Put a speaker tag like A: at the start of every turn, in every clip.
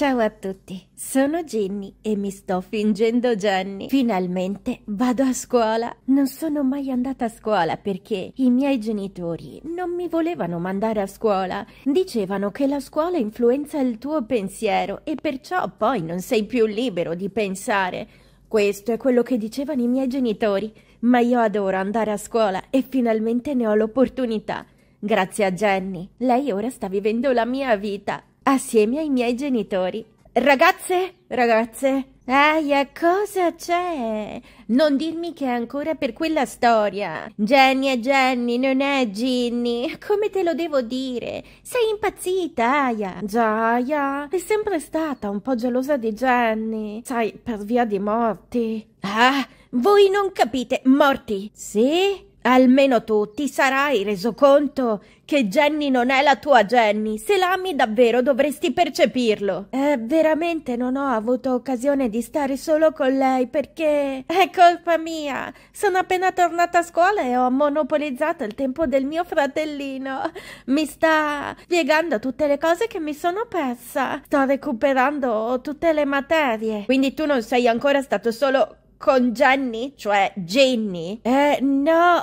A: Ciao a tutti, sono Jenny e mi sto fingendo Jenny. Finalmente vado a scuola. Non sono mai andata a scuola perché i miei genitori non mi volevano mandare a scuola. Dicevano che la scuola influenza il tuo pensiero e perciò poi non sei più libero di pensare. Questo è quello che dicevano i miei genitori, ma io adoro andare a scuola e finalmente ne ho l'opportunità. Grazie a Jenny, lei ora sta vivendo la mia vita assieme ai miei genitori. Ragazze, ragazze, aia, cosa c'è? Non dirmi che è ancora per quella storia. Jenny è Jenny, non è Ginny. Come te lo devo dire? Sei impazzita, aia. Già, aia, è sempre stata un po' gelosa di Jenny. Sai, per via di morti. Ah, voi non capite, morti. Sì? Almeno tu ti sarai reso conto che Jenny non è la tua Jenny. Se l'ami davvero dovresti percepirlo. Eh, veramente non ho avuto occasione di stare solo con lei perché è colpa mia. Sono appena tornata a scuola e ho monopolizzato il tempo del mio fratellino. Mi sta spiegando tutte le cose che mi sono persa. Sto recuperando tutte le materie. Quindi tu non sei ancora stato solo con Jenny, cioè Jenny? Eh, no,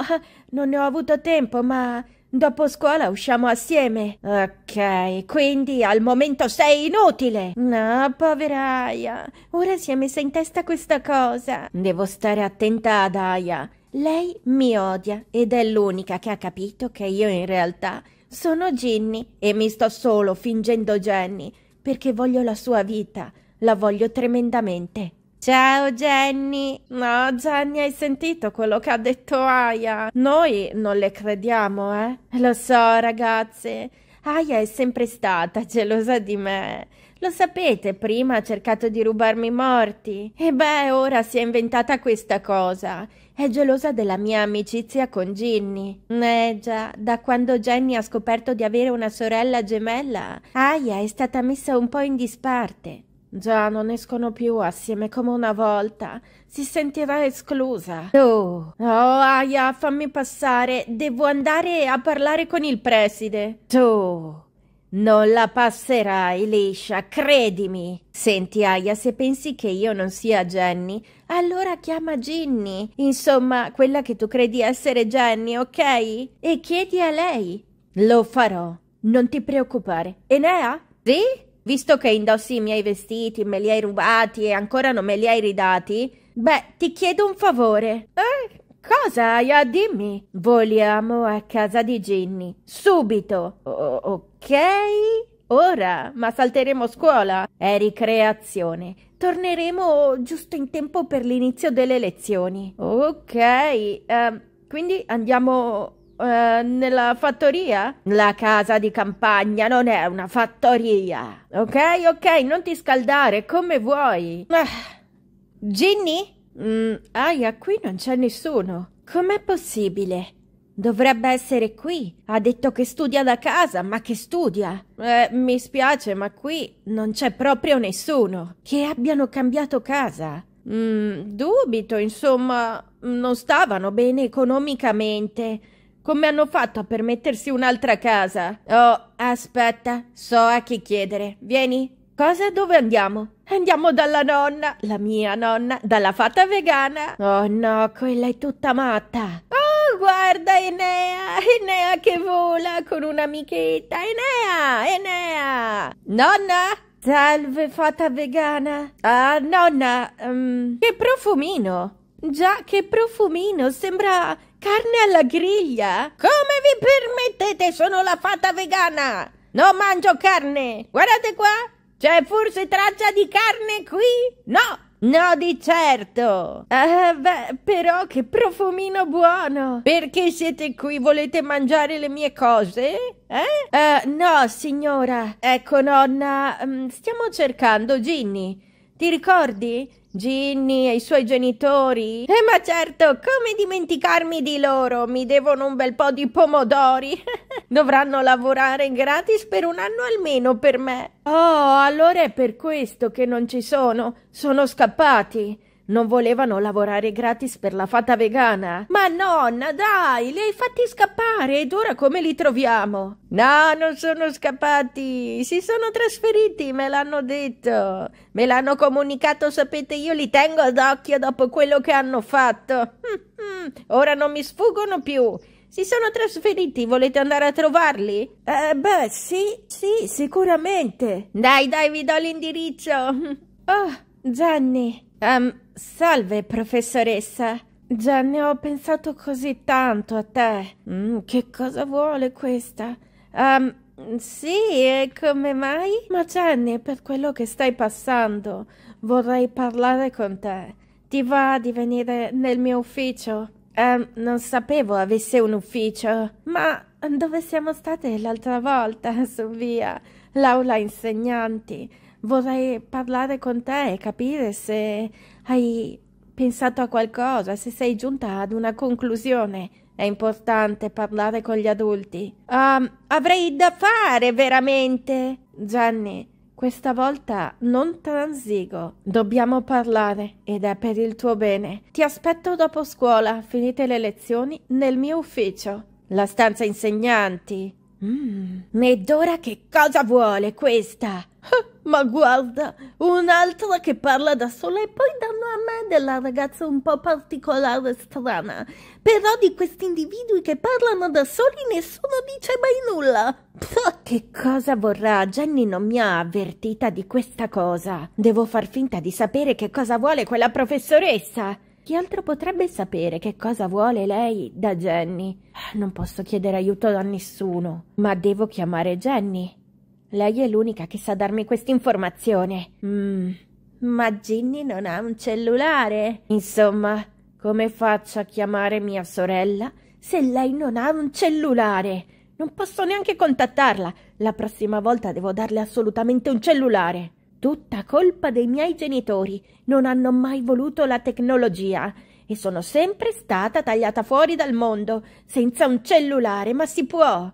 A: non ne ho avuto tempo, ma dopo scuola usciamo assieme. Ok, quindi al momento sei inutile. No, povera Aya, ora si è messa in testa questa cosa. Devo stare attenta ad Aya. Lei mi odia ed è l'unica che ha capito che io in realtà sono Ginny e mi sto solo fingendo Jenny perché voglio la sua vita, la voglio tremendamente. Ciao Jenny! No, Jenny, hai sentito quello che ha detto Aya? Noi non le crediamo, eh? Lo so, ragazze. Aya è sempre stata gelosa di me. Lo sapete, prima ha cercato di rubarmi i morti. E beh, ora si è inventata questa cosa. È gelosa della mia amicizia con Ginny. Eh già, da quando Jenny ha scoperto di avere una sorella gemella, Aya è stata messa un po' in disparte. Già non escono più assieme come una volta. Si sentirà esclusa. Tu. Oh, Aya, fammi passare. Devo andare a parlare con il preside. Tu. Non la passerai, liscia, credimi. Senti, Aya, se pensi che io non sia Jenny, allora chiama Ginny. Insomma, quella che tu credi essere Jenny, ok? E chiedi a lei. Lo farò. Non ti preoccupare. Enea? Sì? visto che indossi i miei vestiti, me li hai rubati e ancora non me li hai ridati, beh, ti chiedo un favore. Eh? Cosa, Aya? Dimmi. Vogliamo a casa di Ginny. Subito. O ok? Ora, ma salteremo scuola. È ricreazione. Torneremo giusto in tempo per l'inizio delle lezioni. Ok. Um, quindi andiamo eh, nella fattoria? La casa di campagna non è una fattoria. Ok, ok, non ti scaldare come vuoi. Ah. Ginny? Mm, aia, qui non c'è nessuno. Com'è possibile? Dovrebbe essere qui. Ha detto che studia da casa, ma che studia? Eh, mi spiace, ma qui non c'è proprio nessuno. Che abbiano cambiato casa. Mm, dubito, insomma, non stavano bene economicamente. Come hanno fatto a permettersi un'altra casa? Oh, aspetta, so a chi chiedere. Vieni. Cosa? Dove andiamo? Andiamo dalla nonna, la mia nonna, dalla fata vegana. Oh no, quella è tutta matta. Oh, guarda Enea, Enea che vola con un'amichetta. Enea, Enea. Nonna? Salve fata vegana. Ah, nonna, um, che profumino. Già, che profumino, sembra Carne alla griglia? Come vi permettete? Sono la fata vegana! Non mangio carne! Guardate qua! C'è forse traccia di carne qui? No! No, di certo! Eh, beh, però che profumino buono! Perché siete qui? Volete mangiare le mie cose? Eh? Eh, no, signora. Ecco, nonna, mm, stiamo cercando Ginny. Ti ricordi? Ginny e i suoi genitori? Eh ma certo, come dimenticarmi di loro? Mi devono un bel po' di pomodori. Dovranno lavorare gratis per un anno almeno per me. Oh, allora è per questo che non ci sono. Sono scappati. Non volevano lavorare gratis per la fata vegana. Ma nonna, dai, li hai fatti scappare ed ora come li troviamo? No, non sono scappati. Si sono trasferiti, me l'hanno detto. Me l'hanno comunicato, sapete, io li tengo d'occhio dopo quello che hanno fatto. Mm, mm, ora non mi sfuggono più. Si sono trasferiti, volete andare a trovarli? Eh, beh, sì, sì, sicuramente. Dai, dai, vi do l'indirizzo. Oh, Gianni. Um, Salve, professoressa. Già ne ho pensato così tanto a te. Mm, che cosa vuole questa? Um, sì, e come mai? Ma Jenny, per quello che stai passando, vorrei parlare con te. Ti va di venire nel mio ufficio? Um, non sapevo avesse un ufficio. Ma dove siamo state l'altra volta, su via? L'aula insegnanti. Vorrei parlare con te e capire se hai pensato a qualcosa? Se sei giunta ad una conclusione? È importante parlare con gli adulti. Um, avrei da fare veramente. Gianni, questa volta non transigo. Dobbiamo parlare ed è per il tuo bene. Ti aspetto dopo scuola, finite le lezioni, nel mio ufficio. La stanza insegnanti. Mm. Ed ora che cosa vuole questa? Ma guarda, un'altra che parla da sola e poi danno a me della ragazza un po' particolare e strana. Però di questi individui che parlano da soli nessuno dice mai nulla. Pff, che cosa vorrà? Jenny non mi ha avvertita di questa cosa. Devo far finta di sapere che cosa vuole quella professoressa. Chi altro potrebbe sapere che cosa vuole lei da Jenny? Non posso chiedere aiuto da nessuno, ma devo chiamare Jenny. Lei è l'unica che sa darmi quest'informazione. Mmm. Ma Ginny non ha un cellulare. Insomma, come faccio a chiamare mia sorella se lei non ha un cellulare? Non posso neanche contattarla. La prossima volta devo darle assolutamente un cellulare. Tutta colpa dei miei genitori. Non hanno mai voluto la tecnologia e sono sempre stata tagliata fuori dal mondo, senza un cellulare, ma si può.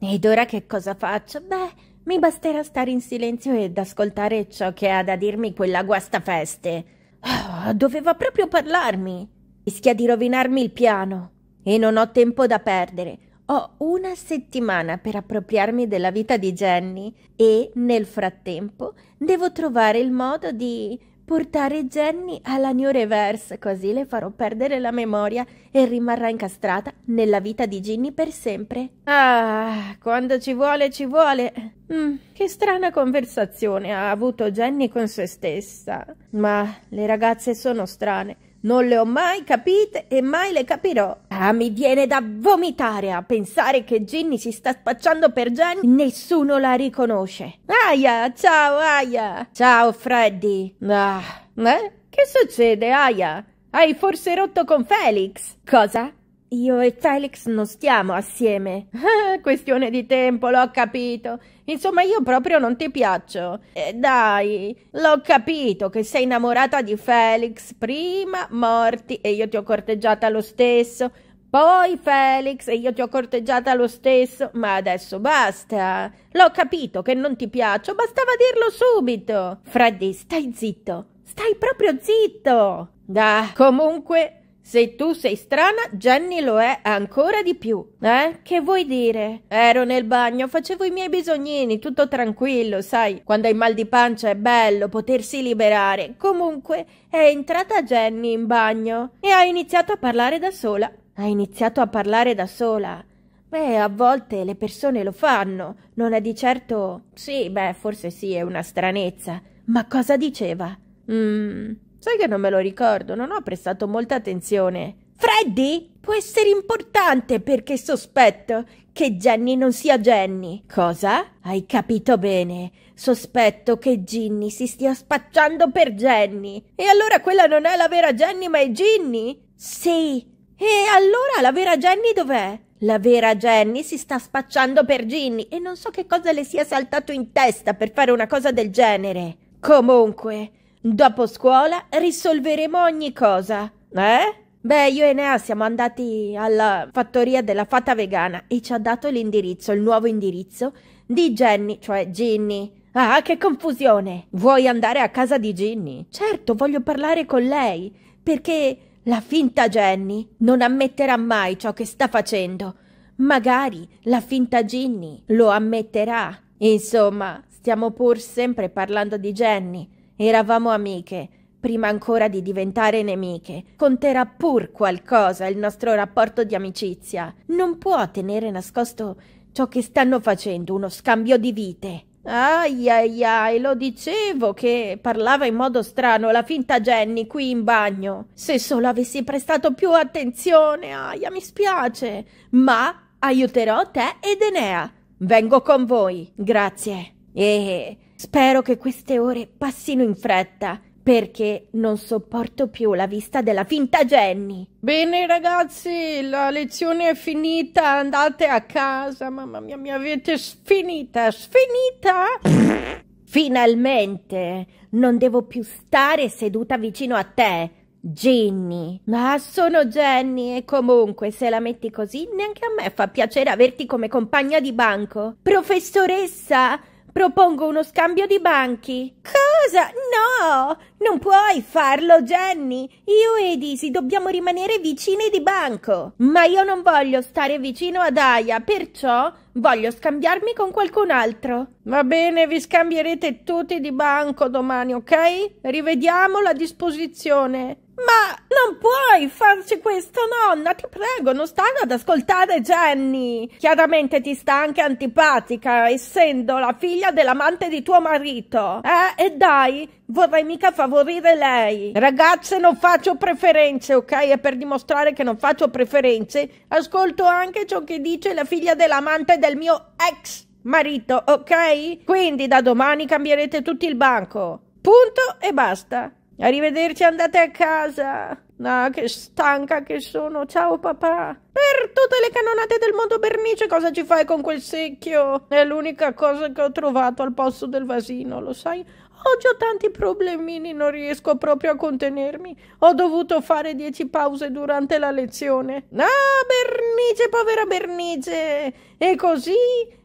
A: Ed ora che cosa faccio? Beh, mi basterà stare in silenzio ed ascoltare ciò che ha da dirmi quella guastafeste. Oh, ah, doveva proprio parlarmi. Rischia di rovinarmi il piano. E non ho tempo da perdere. Ho una settimana per appropriarmi della vita di Jenny e, nel frattempo, devo trovare il modo di portare Jenny alla New Reverse, così le farò perdere la memoria e rimarrà incastrata nella vita di Ginny per sempre. Ah, quando ci vuole, ci vuole. Mm, che strana conversazione ha avuto Jenny con se stessa. Ma le ragazze sono strane. Non le ho mai capite e mai le capirò. Ah, mi viene da vomitare a pensare che Ginny si sta spacciando per Jenny. Nessuno la riconosce. Aia, ciao Aia. Ciao Freddy. Ah, eh? Che succede, Aia? Hai forse rotto con Felix? Cosa? Io e Felix non stiamo assieme. Questione di tempo, l'ho capito. Insomma, io proprio non ti piaccio. Eh, dai, l'ho capito che sei innamorata di Felix. Prima morti e io ti ho corteggiata lo stesso. Poi Felix e io ti ho corteggiata lo stesso, ma adesso basta. L'ho capito che non ti piaccio, bastava dirlo subito. Freddy, stai zitto. Stai proprio zitto. Da, comunque se tu sei strana, Jenny lo è ancora di più. Eh? Che vuoi dire? Ero nel bagno, facevo i miei bisognini, tutto tranquillo, sai. Quando hai mal di pancia è bello potersi liberare. Comunque, è entrata Jenny in bagno e ha iniziato a parlare da sola. Ha iniziato a parlare da sola. Beh, a volte le persone lo fanno. Non è di certo. Sì, beh, forse sì, è una stranezza. Ma cosa diceva? Mmm. Sai che non me lo ricordo, non ho prestato molta attenzione. Freddy può essere importante perché sospetto che Jenny non sia Jenny. Cosa? Hai capito bene. Sospetto che Ginny si stia spacciando per Jenny. E allora quella non è la vera Jenny ma è Ginny? Sì. E allora la vera Jenny dov'è? La vera Jenny si sta spacciando per Ginny e non so che cosa le sia saltato in testa per fare una cosa del genere. Comunque, Dopo scuola risolveremo ogni cosa. Eh? Beh, io e Nea siamo andati alla fattoria della fata vegana e ci ha dato l'indirizzo, il nuovo indirizzo di Jenny, cioè Ginny. Ah, che confusione! Vuoi andare a casa di Ginny? Certo, voglio parlare con lei, perché la finta Jenny non ammetterà mai ciò che sta facendo. Magari la finta Ginny lo ammetterà. Insomma, stiamo pur sempre parlando di Jenny. Eravamo amiche, prima ancora di diventare nemiche. Conterà pur qualcosa il nostro rapporto di amicizia. Non può tenere nascosto ciò che stanno facendo, uno scambio di vite. Ai ai ai, lo dicevo che parlava in modo strano la finta Jenny qui in bagno. Se solo avessi prestato più attenzione, aia, mi spiace. Ma aiuterò te ed Enea. Vengo con voi, grazie. E Spero che queste ore passino in fretta perché non sopporto più la vista della finta Jenny. Bene ragazzi, la lezione è finita, andate a casa, mamma mia, mi avete sfinita, sfinita! Finalmente non devo più stare seduta vicino a te, Jenny. Ma sono Jenny e comunque se la metti così neanche a me fa piacere averti come compagna di banco. Professoressa, Propongo uno scambio di banchi. Cosa? No! Non puoi farlo, Jenny! Io e Isi dobbiamo rimanere vicini di banco. Ma io non voglio stare vicino ad Aya, perciò voglio scambiarmi con qualcun altro. Va bene, vi scambierete tutti di banco domani, ok? Rivediamo la disposizione. Ma non puoi farci questo, nonna, ti prego, non stare ad ascoltare Jenny. Chiaramente ti sta anche antipatica, essendo la figlia dell'amante di tuo marito. Eh, e dai, vorrei mica favorire lei. Ragazze, non faccio preferenze, ok? E per dimostrare che non faccio preferenze, ascolto anche ciò che dice la figlia dell'amante del mio ex marito, ok? Quindi da domani cambierete tutti il banco. Punto e basta. Arrivederci, andate a casa. Ah, che stanca che sono. Ciao papà. Per tutte le cannonate del mondo Bernice, cosa ci fai con quel secchio? È l'unica cosa che ho trovato al posto del vasino, lo sai? Oggi ho tanti problemini, non riesco proprio a contenermi. Ho dovuto fare dieci pause durante la lezione. Ah, Bernice, povera Bernice! E così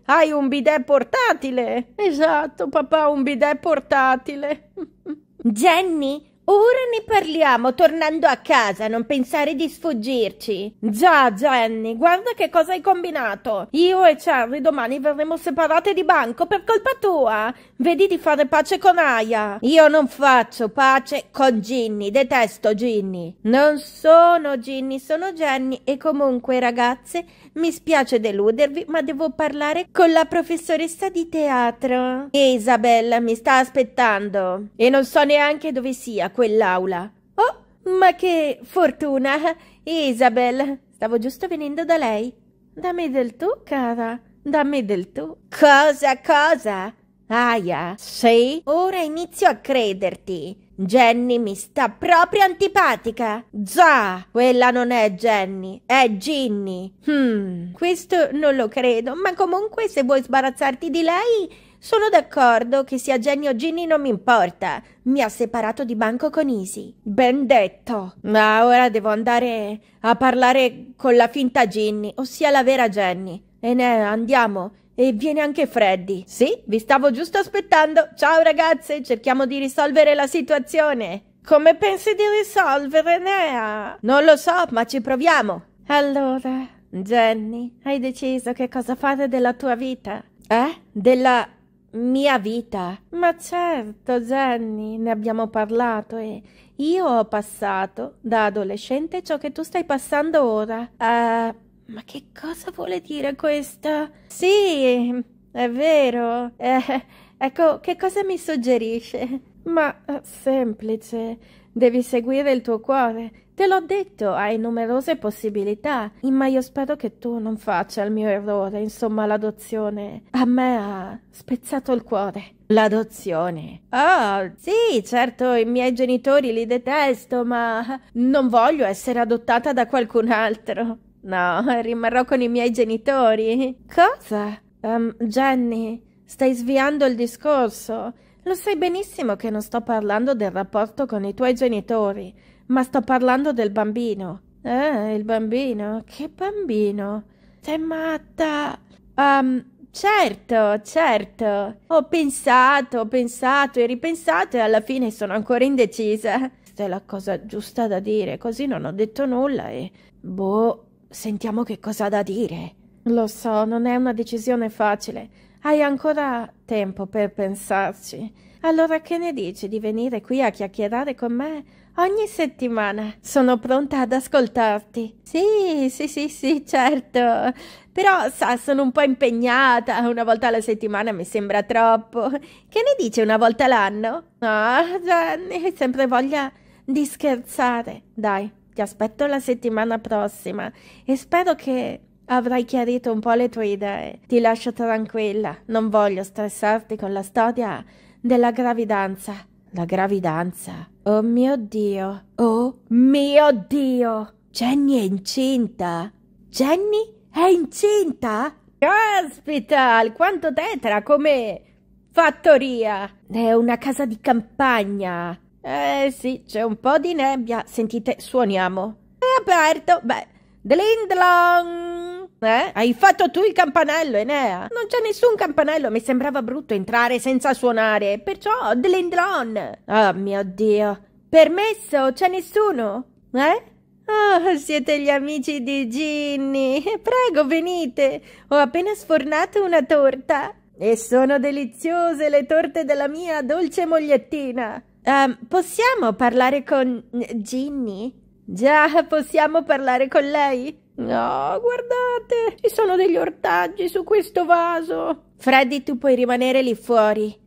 A: hai un bidet portatile? Esatto, papà, un bidet portatile. Jenny Ora ne parliamo tornando a casa, non pensare di sfuggirci. Già, Jenny, guarda che cosa hai combinato. Io e Charlie domani verremo separate di banco per colpa tua. Vedi di fare pace con Aya. Io non faccio pace con Ginny, detesto Ginny. Non sono Ginny, sono Jenny e comunque ragazze, mi spiace deludervi, ma devo parlare con la professoressa di teatro. Isabella mi sta aspettando e non so neanche dove sia quell'aula. Oh, ma che fortuna! Isabel, stavo giusto venendo da lei. Da me del tu, cara, da me del tu. Cosa, cosa? Aia, sì? Ora inizio a crederti. Jenny mi sta proprio antipatica. Già, quella non è Jenny, è Ginny. Hmm, questo non lo credo, ma comunque se vuoi sbarazzarti di lei, sono d'accordo che sia o Ginny non mi importa. Mi ha separato di banco con Easy. Ben detto. Ma ora devo andare a parlare con la finta Ginny, ossia la vera Jenny. E ne andiamo. E viene anche Freddy. Sì, vi stavo giusto aspettando. Ciao ragazze, cerchiamo di risolvere la situazione. Come pensi di risolvere, Nea? Non lo so, ma ci proviamo. Allora, Jenny, hai deciso che cosa fare della tua vita? Eh? Della mia vita. Ma certo, Jenny, ne abbiamo parlato e io ho passato da adolescente ciò che tu stai passando ora. Eh, ma che cosa vuole dire questo? Sì, è vero. Eh, ecco, che cosa mi suggerisce? Ma eh, semplice. Devi seguire il tuo cuore Te l'ho detto, hai numerose possibilità, ma io spero che tu non faccia il mio errore, insomma l'adozione a me ha spezzato il cuore. L'adozione. Oh, sì, certo, i miei genitori li detesto, ma non voglio essere adottata da qualcun altro. No, rimarrò con i miei genitori. Cosa? Um, Jenny, stai sviando il discorso. Lo sai benissimo che non sto parlando del rapporto con i tuoi genitori. Ma sto parlando del bambino. Eh, il bambino? Che bambino? Sei matta? Um, certo, certo. Ho pensato, ho pensato e ripensato e alla fine sono ancora indecisa. Questa è la cosa giusta da dire, così non ho detto nulla e... Boh, sentiamo che cosa da dire. Lo so, non è una decisione facile. Hai ancora tempo per pensarci. Allora che ne dici di venire qui a chiacchierare con me ogni settimana. Sono pronta ad ascoltarti. Sì, sì, sì, sì, certo. Però, sa, sono un po' impegnata. Una volta alla settimana mi sembra troppo. Che ne dici una volta l'anno? Ah, oh, Gianni, hai sempre voglia di scherzare. Dai, ti aspetto la settimana prossima e spero che avrai chiarito un po' le tue idee. Ti lascio tranquilla, non voglio stressarti con la storia della gravidanza. La gravidanza. Oh mio Dio. Oh mio Dio. Jenny è incinta. Jenny è incinta? Caspita, quanto tetra come fattoria. È una casa di campagna. Eh sì, c'è un po' di nebbia. Sentite, suoniamo. È aperto. Beh, Dlindlong. Eh? Hai fatto tu il campanello, Enea? Non c'è nessun campanello, mi sembrava brutto entrare senza suonare, perciò Dlindron! Oh ah, mio Dio. Permesso, c'è nessuno? Eh? Oh, siete gli amici di Ginny. Prego, venite. Ho appena sfornato una torta. E sono deliziose le torte della mia dolce mogliettina. Um, possiamo parlare con Ginny? Già, possiamo parlare con lei? No, guardate, ci sono degli ortaggi su questo vaso. Freddy, tu puoi rimanere lì fuori.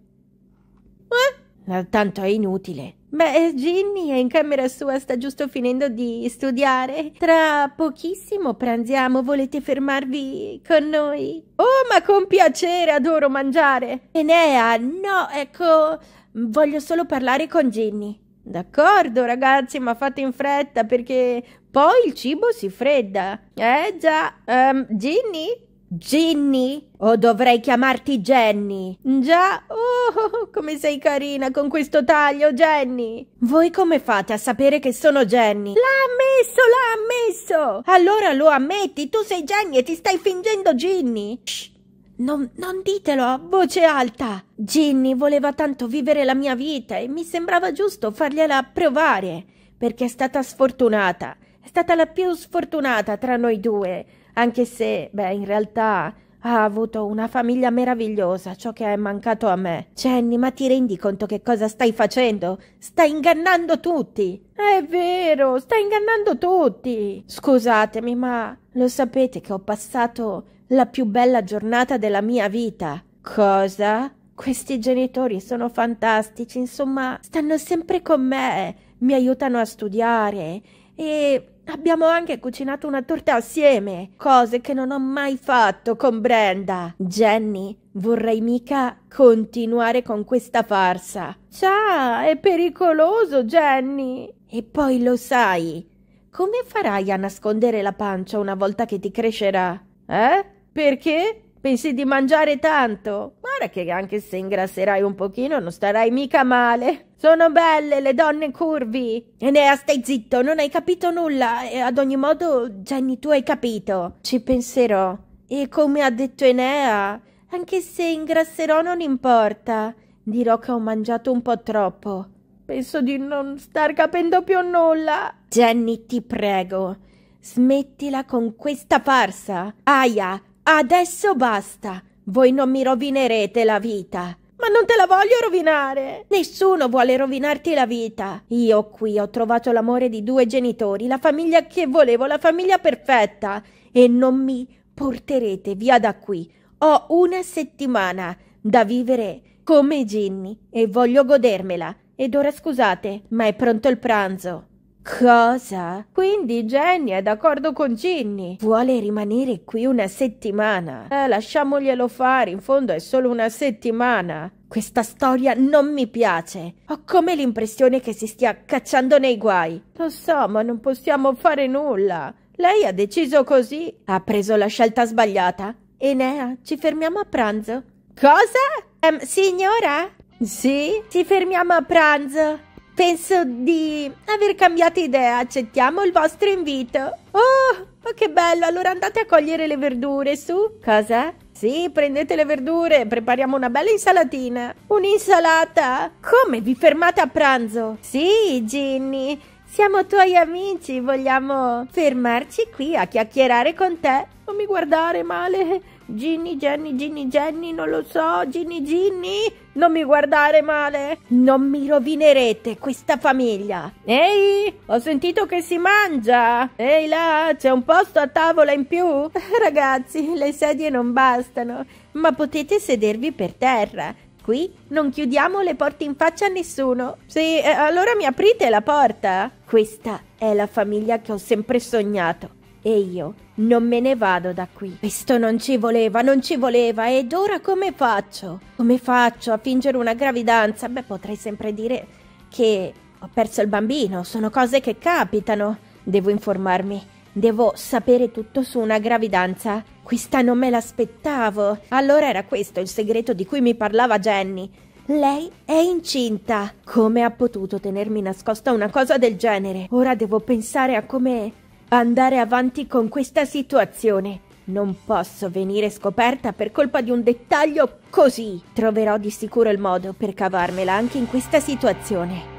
A: Eh? Tanto è inutile. Beh, Ginny è in camera sua, sta giusto finendo di studiare. Tra pochissimo pranziamo, volete fermarvi con noi? Oh, ma con piacere, adoro mangiare. Enea, no, ecco, voglio solo parlare con Ginny. D'accordo ragazzi, ma fate in fretta perché poi il cibo si fredda. Eh già, um, Ginny? Ginny? O dovrei chiamarti Jenny? Già, oh, come sei carina con questo taglio, Jenny! Voi come fate a sapere che sono Jenny? L'ha ammesso, l'ha ammesso! Allora lo ammetti, tu sei Jenny e ti stai fingendo Ginny! Shh, non, non ditelo a voce alta! Ginny voleva tanto vivere la mia vita e mi sembrava giusto fargliela provare, perché è stata sfortunata è stata la più sfortunata tra noi due, anche se, beh, in realtà ha avuto una famiglia meravigliosa, ciò che è mancato a me. Jenny, ma ti rendi conto che cosa stai facendo? Stai ingannando tutti! È vero, stai ingannando tutti! Scusatemi, ma lo sapete che ho passato la più bella giornata della mia vita. Cosa? Questi genitori sono fantastici, insomma, stanno sempre con me, mi aiutano a studiare e Abbiamo anche cucinato una torta assieme, cose che non ho mai fatto con Brenda. Jenny, vorrei mica continuare con questa farsa. Ciao, è pericoloso, Jenny. E poi lo sai. Come farai a nascondere la pancia una volta che ti crescerà? Eh? Perché? Pensi di mangiare tanto? Guarda che anche se ingrasserai un pochino non starai mica male. Sono belle le donne curvi. Enea, stai zitto, non hai capito nulla. E ad ogni modo, Jenny, tu hai capito. Ci penserò. E come ha detto Enea, anche se ingrasserò non importa. Dirò che ho mangiato un po' troppo. Penso di non star capendo più nulla. Jenny, ti prego, smettila con questa farsa. Aia, Adesso basta. Voi non mi rovinerete la vita. Ma non te la voglio rovinare! Nessuno vuole rovinarti la vita! Io qui ho trovato l'amore di due genitori, la famiglia che volevo, la famiglia perfetta! E non mi porterete via da qui! Ho una settimana da vivere come Ginny e voglio godermela! Ed ora scusate, ma è pronto il pranzo! Cosa? Quindi Jenny è d'accordo con Ginny. Vuole rimanere qui una settimana. Eh, lasciamoglielo fare, in fondo è solo una settimana. Questa storia non mi piace. Ho come l'impressione che si stia cacciando nei guai. Lo so, ma non possiamo fare nulla. Lei ha deciso così. Ha preso la scelta sbagliata. Enea, ci fermiamo a pranzo. Cosa? Um, signora? Sì, ci fermiamo a pranzo. Penso di aver cambiato idea, accettiamo il vostro invito. Oh, ma che bello, allora andate a cogliere le verdure, su. Cosa? Sì, prendete le verdure, prepariamo una bella insalatina. Un'insalata? Come vi fermate a pranzo? Sì, Ginny, siamo tuoi amici, vogliamo fermarci qui a chiacchierare con te. Non mi guardare male. Ginny, Jenny, Ginny, Jenny, non lo so, Ginny, Ginny, non mi guardare male, non mi rovinerete questa famiglia. Ehi, ho sentito che si mangia. Ehi là, c'è un posto a tavola in più? Ragazzi, le sedie non bastano, ma potete sedervi per terra. Qui non chiudiamo le porte in faccia a nessuno. Sì, allora mi aprite la porta. Questa è la famiglia che ho sempre sognato. E io non me ne vado da qui. Questo non ci voleva, non ci voleva. Ed ora come faccio? Come faccio a fingere una gravidanza? Beh, potrei sempre dire che ho perso il bambino. Sono cose che capitano. Devo informarmi. Devo sapere tutto su una gravidanza. Questa non me l'aspettavo. Allora era questo il segreto di cui mi parlava Jenny. Lei è incinta. Come ha potuto tenermi nascosta una cosa del genere? Ora devo pensare a come andare avanti con questa situazione. Non posso venire scoperta per colpa di un dettaglio così. Troverò di sicuro il modo per cavarmela anche in questa situazione.